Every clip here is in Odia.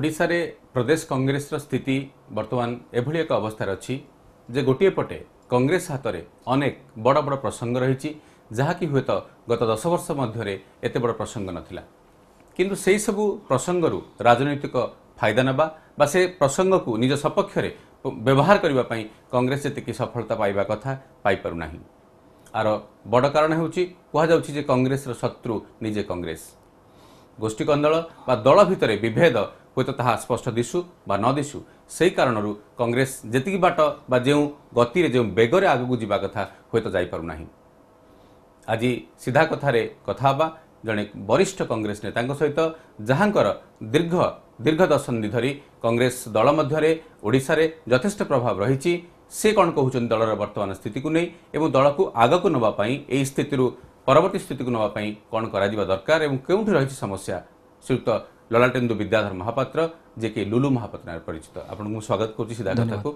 ଓଡ଼ିଶାରେ ପ୍ରଦେଶ କଂଗ୍ରେସର ସ୍ଥିତି ବର୍ତ୍ତମାନ ଏଭଳି ଏକ ଅବସ୍ଥାରେ ଅଛି ଯେ ଗୋଟିଏ ପଟେ କଂଗ୍ରେସ ହାତରେ ଅନେକ ବଡ଼ ବଡ଼ ପ୍ରସଙ୍ଗ ରହିଛି ଯାହାକି ହୁଏତ ଗତ ଦଶ ବର୍ଷ ମଧ୍ୟରେ ଏତେ ବଡ଼ ପ୍ରସଙ୍ଗ ନଥିଲା କିନ୍ତୁ ସେହିସବୁ ପ୍ରସଙ୍ଗରୁ ରାଜନୈତିକ ଫାଇଦା ନେବା ବା ସେ ପ୍ରସଙ୍ଗକୁ ନିଜ ସପକ୍ଷରେ ବ୍ୟବହାର କରିବା ପାଇଁ କଂଗ୍ରେସ ଯେତିକି ସଫଳତା ପାଇବା କଥା ପାଇପାରୁନାହିଁ ଆର ବଡ଼ କାରଣ ହେଉଛି କୁହାଯାଉଛି ଯେ କଂଗ୍ରେସର ଶତ୍ରୁ ନିଜେ କଂଗ୍ରେସ ଗୋଷ୍ଠୀକନ୍ଦଳ ବା ଦଳ ଭିତରେ ବିଭେଦ ହୁଏତ ତାହା ସ୍ପଷ୍ଟ ଦିଶୁ ବା ନ ଦିଶୁ ସେହି କାରଣରୁ କଂଗ୍ରେସ ଯେତିକି ବାଟ ବା ଯେଉଁ ଗତିରେ ଯେଉଁ ବେଗରେ ଆଗକୁ ଯିବା କଥା ହୁଏତ ଯାଇପାରୁନାହିଁ ଆଜି ସିଧା କଥାରେ କଥା ହେବା ଜଣେ ବରିଷ୍ଠ କଂଗ୍ରେସ ନେତାଙ୍କ ସହିତ ଯାହାଙ୍କର ଦୀର୍ଘ ଦୀର୍ଘ ଦଶନ୍ଧି ଧରି କଂଗ୍ରେସ ଦଳ ମଧ୍ୟରେ ଓଡ଼ିଶାରେ ଯଥେଷ୍ଟ ପ୍ରଭାବ ରହିଛି ସେ କ'ଣ କହୁଛନ୍ତି ଦଳର ବର୍ତ୍ତମାନ ସ୍ଥିତିକୁ ନେଇ ଏବଂ ଦଳକୁ ଆଗକୁ ନେବା ପାଇଁ ଏହି ସ୍ଥିତିରୁ ପରବର୍ତ୍ତୀ ସ୍ଥିତିକୁ ନେବା ପାଇଁ କ'ଣ କରାଯିବା ଦରକାର ଏବଂ କେଉଁଠି ରହିଛି ସମସ୍ୟା ଶ୍ରୀଯୁକ୍ତ ଲଲାଟେନ୍ଦୁ ବିଦ୍ୟାଧର ମହାପାତ୍ର ଯିଏକି ଲୁଲୁ ମହାପାତ୍ର ନାମରେ ପରିଚିତ ଆପଣଙ୍କୁ ମୁଁ ସ୍ୱାଗତ କରୁଛି ସିଧା କଥାକୁ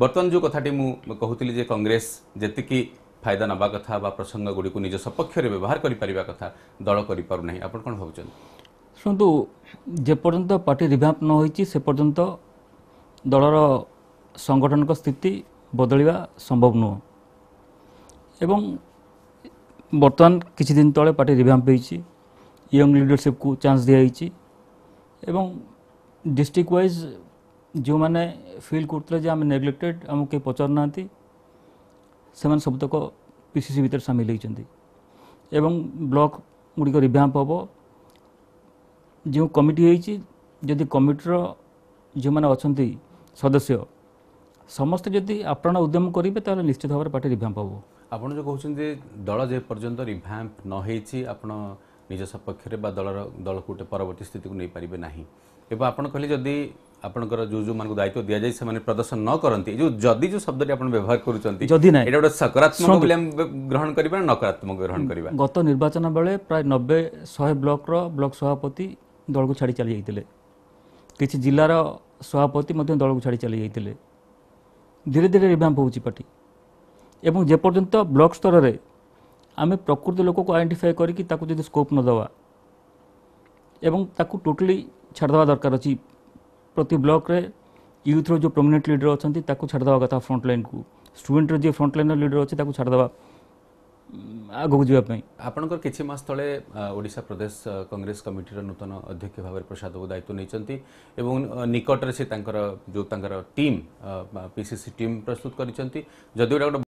ବର୍ତ୍ତମାନ ଯେଉଁ କଥାଟି ମୁଁ କହୁଥିଲି ଯେ କଂଗ୍ରେସ ଯେତିକି ଫାଇଦା ନେବା କଥା ବା ପ୍ରସଙ୍ଗଗୁଡ଼ିକୁ ନିଜ ସପକ୍ଷରେ ବ୍ୟବହାର କରିପାରିବା କଥା ଦଳ କରିପାରୁନାହିଁ ଆପଣ କ'ଣ ଭାବୁଛନ୍ତି ଶୁଣନ୍ତୁ ଯେପର୍ଯ୍ୟନ୍ତ ପାର୍ଟି ରିଭ୍ୟାମ୍ପ ନ ହୋଇଛି ସେ ପର୍ଯ୍ୟନ୍ତ ଦଳର ସଂଗଠନିକ ସ୍ଥିତି ବଦଳିବା ସମ୍ଭବ ନୁହଁ ଏବଂ ବର୍ତ୍ତମାନ କିଛି ଦିନ ତଳେ ପାର୍ଟି ରିଭ୍ୟାମ୍ପ ହୋଇଛି ୟଙ୍ଗ ଲିଡରସିପ୍କୁ ଚାନ୍ସ ଦିଆଯାଇଛି এবং ଡିଷ୍ଟ୍ରିକ୍ଟ ୱାଇଜ୍ ଯେଉଁମାନେ ଫିଲ୍ କରୁଥିଲେ ଯେ ଆମେ ନେଗ୍ଲେକ୍ଟେଡ଼୍ ଆମକୁ କେହି ପଚାରୁନାହାନ୍ତି ସେମାନେ ସବୁତକ ପି ସି ସି ଭିତରେ ସାମିଲ ହୋଇଛନ୍ତି ଏବଂ ବ୍ଲକ୍ ଗୁଡ଼ିକ ରିଭ୍ୟାମ୍ପ ହେବ ଯେଉଁ କମିଟି ହେଇଛି ଯଦି କମିଟିର ଯେଉଁମାନେ ଅଛନ୍ତି ସଦସ୍ୟ ସମସ୍ତେ ଯଦି ଆପ୍ରାଣ ଉଦ୍ୟମ କରିବେ ତାହେଲେ ନିଶ୍ଚିତ ଭାବରେ ପାର୍ଟି ରିଭ୍ୟାମ୍ପ ହେବ ଆପଣ ଯେଉଁ କହୁଛନ୍ତି ଦଳ ଯେପର୍ଯ୍ୟନ୍ତ ରିଭ୍ୟାମ୍ପ ନ ହେଇଛି ଆପଣ ନିଜ ସପକ୍ଷରେ ବା ଦଳର ଦଳକୁ ଗୋଟେ ପରବର୍ତ୍ତୀ ସ୍ଥିତିକୁ ନେଇପାରିବେ ନାହିଁ ଏବଂ ଆପଣ କହିଲେ ଯଦି ଆପଣଙ୍କର ଯେଉଁ ଯେଉଁମାନଙ୍କୁ ଦାୟିତ୍ୱ ଦିଆଯାଇ ସେମାନେ ପ୍ରଦର୍ଶନ ନ କରନ୍ତି ଯେଉଁ ଯଦି ଯେଉଁ ଶବ୍ଦଟି ଆପଣ ବ୍ୟବହାର କରୁଛନ୍ତି ଯଦି ନାହିଁ ଏଇଟା ଗୋଟେ ସକାରାତ୍ମକ ବୋଲି ଆମେ ଗ୍ରହଣ କରିବା ନକାରାତ୍ମକ ଗ୍ରହଣ କରିବା ଗତ ନିର୍ବାଚନ ବେଳେ ପ୍ରାୟ ନବେ ଶହେ ବ୍ଲକର ବ୍ଲକ ସଭାପତି ଦଳକୁ ଛାଡ଼ି ଚାଲି ଯାଇଥିଲେ କିଛି ଜିଲ୍ଲାର ସଭାପତି ମଧ୍ୟ ଦଳକୁ ଛାଡ଼ି ଚାଲି ଯାଇଥିଲେ ଧୀରେ ଧୀରେ ରିଭ୍ୟାମ୍ପ ହେଉଛି ପାର୍ଟି ଏବଂ ଯେପର୍ଯ୍ୟନ୍ତ ବ୍ଲକ ସ୍ତରରେ ଆମେ ପ୍ରକୃତ ଲୋକକୁ ଆଇଡେଣ୍ଟିଫାଏ କରିକି ତାକୁ ଯଦି ସ୍କୋପ୍ ନ ଦେବା ଏବଂ ତାକୁ ଟୋଟାଲି ଛାଡ଼ିଦେବା ଦରକାର ଅଛି ପ୍ରତି ବ୍ଲକରେ ୟୁଥ୍ର ଯେଉଁ ପ୍ରମିନେଣ୍ଟ ଲିଡର ଅଛନ୍ତି ତାକୁ ଛାଡ଼ିଦେବା କଥା ଫ୍ରଣ୍ଟ ଲାଇନ୍କୁ ଷ୍ଟୁଡେଣ୍ଟର ଯିଏ ଫ୍ରଣ୍ଟ ଲାଇନ୍ର ଲିଡର ଅଛି ତାକୁ ଛାଡ଼ିଦେବା ଆଗକୁ ଯିବା ପାଇଁ ଆପଣଙ୍କର କିଛି ମାସ ତଳେ ଓଡ଼ିଶା ପ୍ରଦେଶ କଂଗ୍ରେସ କମିଟିର ନୂତନ ଅଧ୍ୟକ୍ଷ ଭାବରେ ପ୍ରସାଦ ବାବୁ ଦାୟିତ୍ୱ ନେଇଛନ୍ତି ଏବଂ ନିକଟରେ ସେ ତାଙ୍କର ଯେଉଁ ତାଙ୍କର ଟିମ୍ ପିସିସି ଟିମ୍ ପ୍ରସ୍ତୁତ କରିଛନ୍ତି ଯଦିଓ ଗୋଟେ